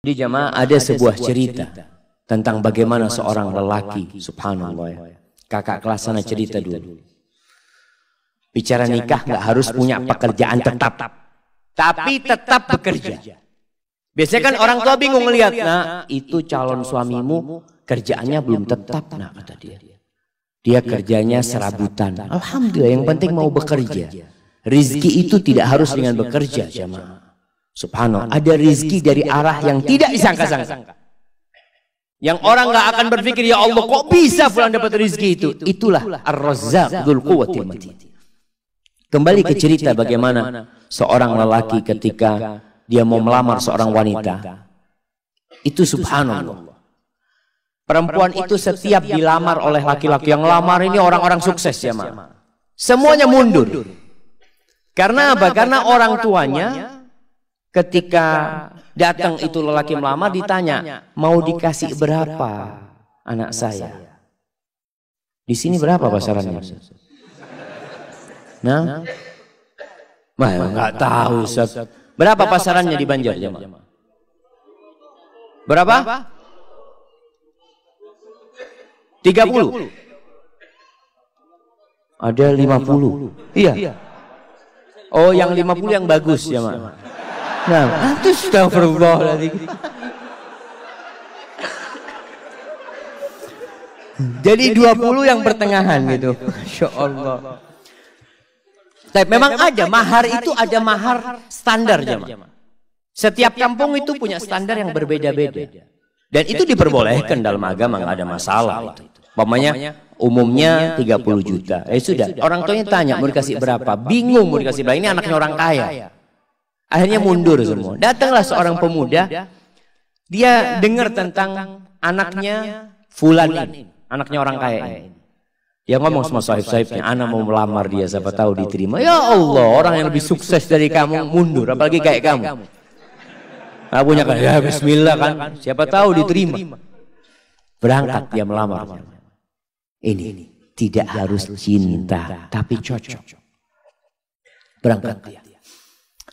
Di jamaah ada sebuah cerita tentang bagaimana seorang lelaki, subhanallah ya. ya. Kakak kelas sana cerita dulu. Bicara nikah nggak harus punya pekerjaan tetap. Tapi tetap bekerja. Biasanya kan orang tua bingung ngeliat, nah, nah itu calon suamimu kerjaannya belum tetap, nah kata nah, dia. Dia kerjanya serabutan. Alhamdulillah yang penting mau bekerja. Rizki itu tidak harus dengan bekerja jamaah. Subhanallah, ada rizki dari arah yang tidak disangka-sangka. Yang orang nggak akan berpikir, ya, ya Allah kok bisa pulang dapat rizki itu. Itulah Ar-Razzaq Dzul Quwwatil Kembali ke cerita bagaimana seorang lelaki ketika dia mau melamar seorang wanita. Itu subhanallah. Perempuan itu setiap dilamar oleh laki-laki yang lamar ini orang-orang sukses ya, Ma. Ya, Semuanya mundur. Karena apa? Karena orang tuanya Ketika datang itu lelaki melamar ditanya, mau dikasih berapa anak saya? Di sini berapa pasarannya? Nah, mah nggak tahu Berapa pasarannya di Banjar Berapa? 30. Ada 50. Iya. Oh, yang 50 yang bagus ya Nah, nah, itu sudah berubah lagi Jadi 20, puluh yang pertengahan, gitu. gitu. Masya Allah. Tapi memang ada mahar itu ada mahar standar jemaah. Setiap kampung itu punya standar yang berbeda-beda. Dan itu diperbolehkan dalam agama nggak ada masalah itu. Pokoknya umumnya 30 juta. Eh, eh sudah, orang tuanya tanya mau dikasih berapa? Bingung mau dikasih berapa. Ini anaknya orang kaya. Akhirnya mundur semua. Datanglah seorang pemuda, dia dengar tentang anaknya Fulan ini, anaknya orang kaya ini. Dia ngomong sama sahib-sahibnya, anak mau melamar dia, siapa tahu diterima. Ya, ya Allah, orang yang lebih sukses dari kamu mundur, apalagi kayak kamu. Nah, punya kan, ya bismillah kan. kan, siapa tahu diterima. Berangkat dia melamar. Ini, tidak harus cinta, tapi cocok. Berangkat dia.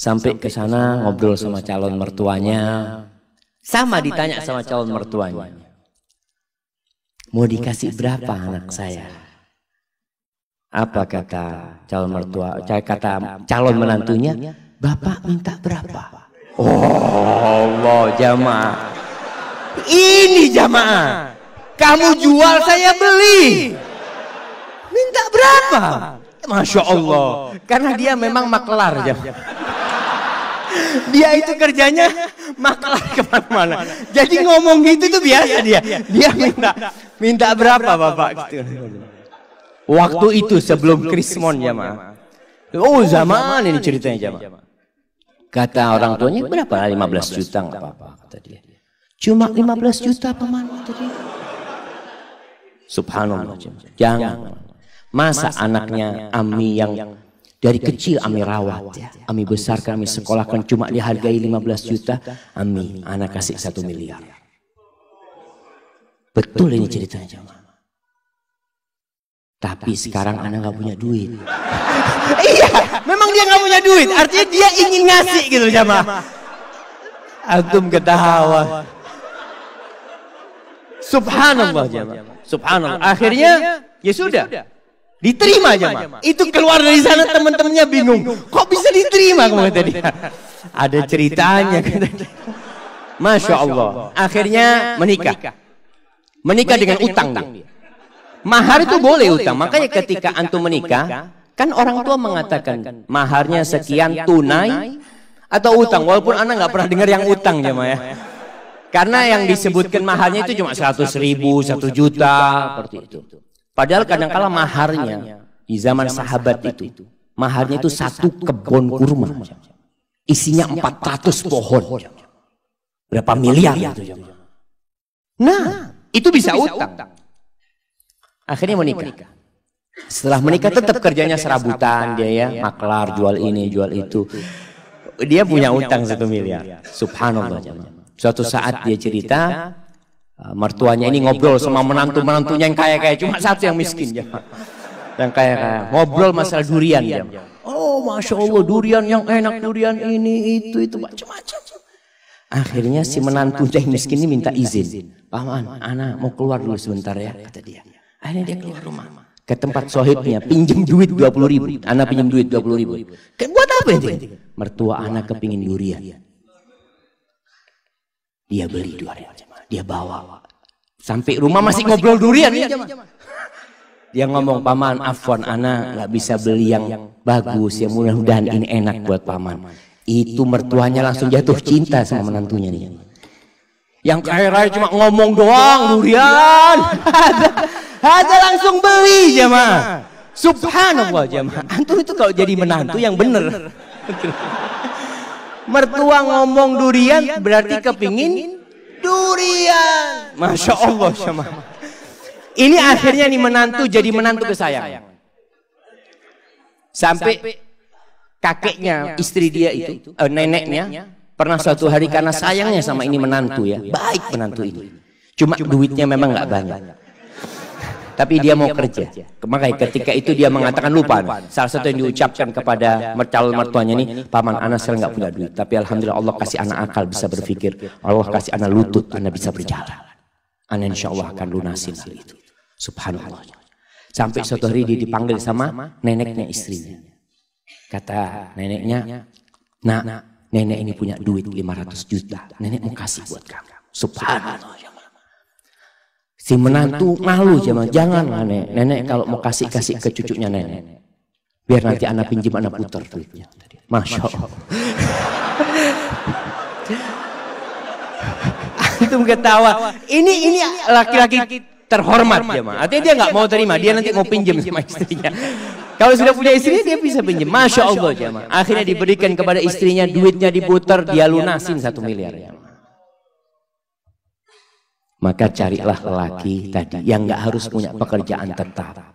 Sampai, ke sana ngobrol sama calon mertuanya. Sama ditanya sama calon mertuanya. Mau dikasih berapa anak saya? Apa kata calon mertua? Kata calon menantunya, Bapak minta berapa? Oh Allah jamaah. Ini jamaah. Kamu jual saya beli. Minta berapa? Masya Allah. Karena dia memang maklar jamaah dia itu kerjanya makalah kemana-mana. Jadi ngomong gitu tuh biasa dia. Dia minta minta berapa bapak gitu. Waktu itu sebelum Krismon ya, jamaah. Oh, oh zaman ini ceritanya jamaah. Kata orang tuanya berapa? 15 juta nggak apa-apa kata dia. Cuma 15 juta paman tadi. Subhanallah. Jangan. Masa anaknya Ami yang dari kecil Ami rawat ya. Ami besar kami sekolahkan cuma dihargai 15 juta. Ami anak kasih satu miliar. Betul ini ceritanya jamaah. Tapi, sekarang anak nggak punya duit. iya, memang dia nggak punya duit. Artinya dia ingin ngasih gitu jamaah. Antum ketawa. Subhanallah jamaah. Subhanallah. Akhirnya ya, ya sudah. Diterima, aja, Mak. Itu keluar dari sana teman-temannya bingung. Kok bisa diterima kamu tadi? Ada ceritanya Masya Allah. Akhirnya menikah. Menikah, dengan, utang Mahar, itu boleh utang. Makanya ketika antum menikah, kan orang tua mengatakan maharnya sekian tunai atau utang. Walaupun anak nggak pernah dengar yang utang ya, ya. ya. Karena yang disebutkan maharnya itu cuma seratus ribu, satu juta, seperti itu. Padahal kadang-kala maharnya di zaman, sahabat, itu, maharnya itu satu kebun kurma. Isinya 400 pohon. Berapa miliar itu gitu, nah, nah, itu bisa utang. Akhirnya menikah. Setelah menikah tetap kerjanya serabutan dia ya, maklar jual ini jual itu. Dia punya utang satu miliar. Subhanallah. Suatu saat dia cerita, Ah, mertuanya ini ngobrol sama menantu-menantunya yang kaya-kaya cuma satu yang miskin ya yang kaya-kaya ngobrol masalah durian ya oh masya allah durian yang enak durian ini itu itu macam-macam akhirnya si menantu yang miskin ini minta izin paman anak mau keluar dulu ya, sebentar ya kata dia akhirnya dia keluar rumah ke tempat sohibnya pinjam duit dua puluh ribu anak pinjam duit dua puluh ribu buat apa itu mertua anak kepingin durian dia beli dua ribu dia bawa. Sampai rumah masih ngobrol durian dia Dia ngomong, paman, afwan, ana nggak bisa beli yang bagus, yang mudah-mudahan ini enak buat paman. Itu mertuanya langsung jatuh cinta sama menantunya nih. Yang kaya raya cuma ngomong doang, durian. Ada langsung beli jemaah. Subhanallah jemaah. Antum itu kalau jadi menantu yang bener, Mertua ngomong durian berarti kepingin durian. Masya Allah sama. Ini akhirnya nih menantu jadi menantu kesayang. Sampai kakeknya, istri dia itu, uh, neneknya, pernah suatu hari karena sayangnya sama ini menantu ya. ya. Baik menantu ini. Cuma duitnya memang nggak banyak tapi, dia, mau kerja. Makanya ketika, itu dia mengatakan lupa. Salah satu yang diucapkan kepada calon mertuanya ini, paman Anas, saya nggak punya duit, tapi alhamdulillah Allah kasih anak akal bisa berpikir, Allah kasih anak lutut, anak bisa berjalan. Anak insya Allah akan lunasin hal itu. Subhanallah. Sampai suatu hari dia dipanggil sama neneknya istrinya. Kata neneknya, nak, nenek ini punya duit 500 juta. Nenek mau kasih buat kamu. Subhanallah. Si menantu malu jangan jangan nenek. Nenek kalau mau kasih kasih ke cucunya nenek. Biar nanti anak pinjam anak putar duitnya. Masya Allah. nggak ketawa. Ini ini laki-laki terhormat jemaah. Artinya dia nggak mau terima, dia nanti mau pinjam sama istrinya. Kalau sudah punya istri dia bisa pinjam. Masya Allah jemaah. Akhirnya diberikan kepada istrinya duitnya diputar, dia lunasin satu miliar. Ya. Maka carilah lelaki tadi yang nggak harus punya pekerjaan tetap.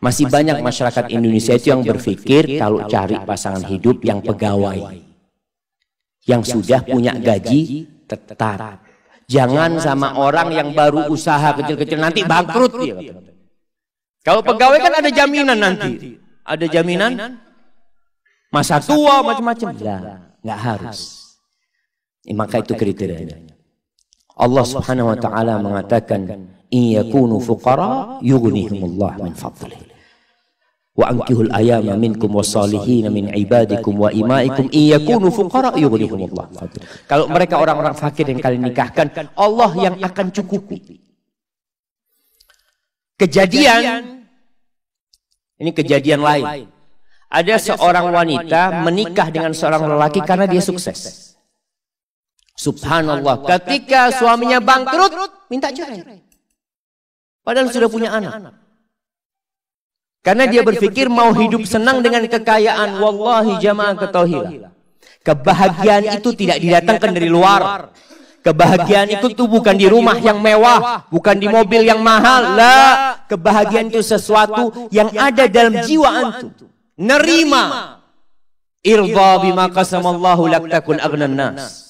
Masih banyak masyarakat Indonesia itu yang berpikir kalau cari pasangan hidup yang pegawai. Yang sudah punya gaji tetap. Jangan sama orang yang baru usaha kecil-kecil nanti bangkrut dia. Kalau pegawai kan, kan ada jaminan nanti. Ada jaminan masa tua macam-macam. Lah, nggak harus. Maka itu kriterianya. Allah Subhanahu wa taala mengatakan in yakunu fuqara Allah min fadlih wa ankihul ayama minkum salihin min ibadikum wa imaikum in yakunu fuqara Allah. kalau mereka orang-orang fakir yang kalian nikahkan Allah yang akan cukupi kejadian ini kejadian lain ada seorang wanita menikah dengan seorang lelaki karena dia sukses Subhanallah, ketika suaminya bangkrut, minta cerai. Padahal sudah punya anak. Karena dia berpikir mau hidup senang dengan kekayaan. Wallahi jamaah ketahuilah. Kebahagiaan itu tidak didatangkan dari luar. Kebahagiaan itu tuh bukan di rumah yang mewah, bukan di mobil yang mahal. Lah, kebahagiaan itu sesuatu yang ada dalam jiwa antum. Nerima. Irba bima qasamallahu lak takun agnan nas.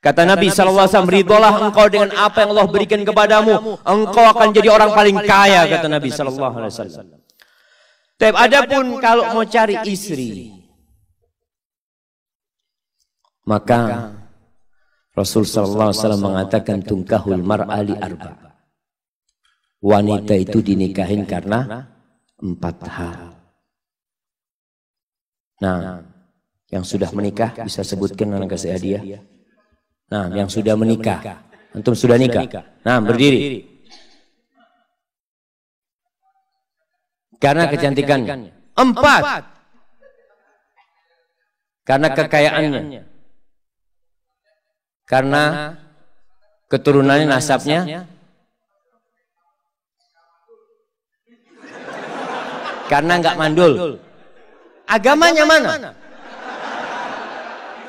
Kata Nabi SAW, ridolah engkau dengan apa yang Allah berikan kepadamu. Engkau akan jadi orang paling kaya, kata Nabi SAW. Tapi adapun kalau mau cari istri, maka Rasul Sallallahu Alaihi Wasallam mengatakan tungkahul mar'ali arba. Wanita itu dinikahin karena empat hal. Nah, nah yang sudah menikah bisa sebutkan anak kasih hadiah. Nah, nah yang, sudah, menikah. menikah. Antum sudah nikah. nikah. Nah, nah berdiri. berdiri. Karena, Karena kecantikannya. kecantikannya. Empat. Empat. Karena, Karena kekayaannya. kekayaannya. Karena, Karena keturunannya nasabnya. nasabnya. Karena nggak mandul. Agamanya, Agamanya mana? mana?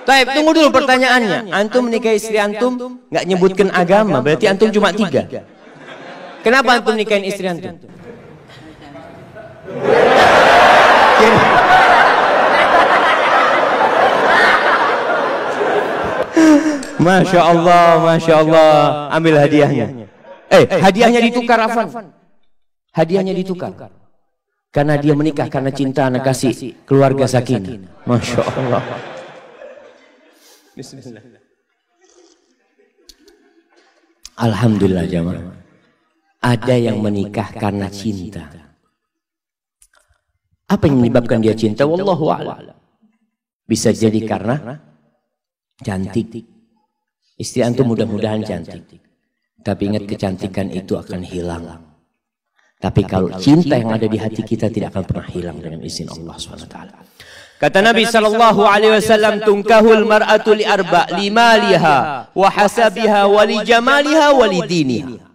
Taib, tunggu dulu pertanyaannya. Antum menikahi istri antum nggak nyebutkan agama, berarti antum cuma tiga. Kenapa antum nikahin istri antum? Masya Allah, Masya Allah. Ambil hadiahnya. Eh, eh, hadiahnya ditukar, Afan. Hadiahnya ditukar. Karena dia menikah, karena cinta, anak kasih, keluarga sakinah. Masya Allah. Bismillah. Alhamdulillah jamaah. Ada yang menikah karena cinta. Apa yang menyebabkan dia cinta? Wallahu a'lam. Bisa jadi karena cantik. Istri antum mudah-mudahan cantik. Tapi ingat kecantikan itu akan hilang. Tapi kalau cinta yang ada di hati kita tidak akan pernah hilang dengan izin Allah SWT. Kata Nabi sallallahu alaihi wasallam tungkahul mar'atu li arba li maliha wa hasabiha wa li jamaliha wa li diniha.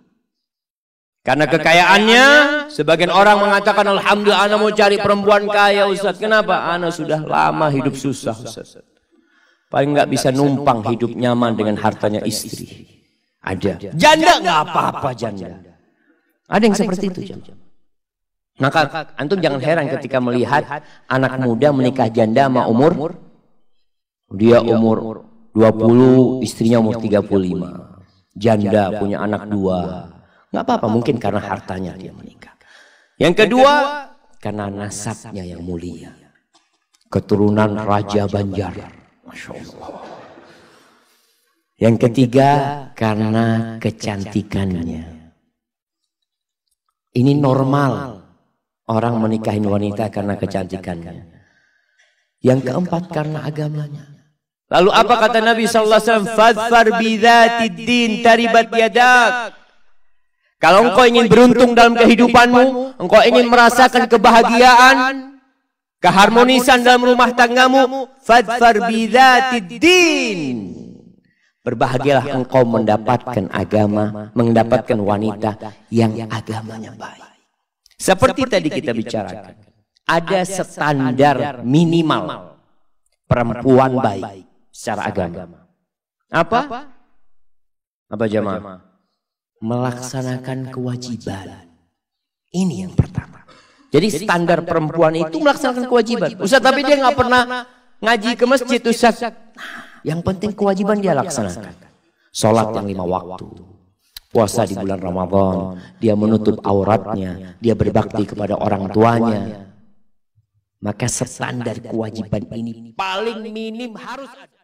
Karena kekayaannya, sebagian orang mengatakan alhamdulillah ana mau cari perempuan kaya Ustaz. Kenapa? Ana sudah lama hidup susah Ustaz. Paling enggak bisa numpang hidup nyaman dengan hartanya istri. Ada. Janda enggak apa-apa janda. Ada yang seperti itu janda. Maka, antum, antum jangan heran ketika melihat anak muda menikah janda sama umur dia umur 20, istrinya umur 35. Janda punya anak dua. Nggak apa-apa, mungkin karena hartanya dia menikah. Yang kedua, karena nasabnya yang mulia. Keturunan Raja Banjar. Masya Allah. Yang ketiga, karena kecantikannya. Ini normal Orang menikahi wanita karena kecantikannya. Yang keempat karena agamanya. Lalu apa kata Nabi sallallahu alaihi wasallam? Fadfar bidzatid din taribat yadak. Kalau engkau ingin beruntung dalam kehidupanmu, engkau ingin merasakan kebahagiaan, keharmonisan dalam rumah tanggamu fadfar din. berbahagialah engkau mendapatkan agama mendapatkan wanita yang agamanya baik seperti, tadi kita, bicarakan, ada standar minimal perempuan baik, secara agama. Apa? Apa, jemaah? Jama? Melaksanakan kewajiban. Ini yang pertama. Jadi, standar perempuan, perempuan itu melaksanakan kewajiban. Ustaz, tapi dia nggak pernah ngaji ke masjid, Ustaz. Nah, yang penting kewajiban dia laksanakan. Sholat yang lima waktu puasa di bulan Ramadan, dia menutup auratnya, dia berbakti kepada orang tuanya. Maka standar kewajiban ini paling minim harus ada.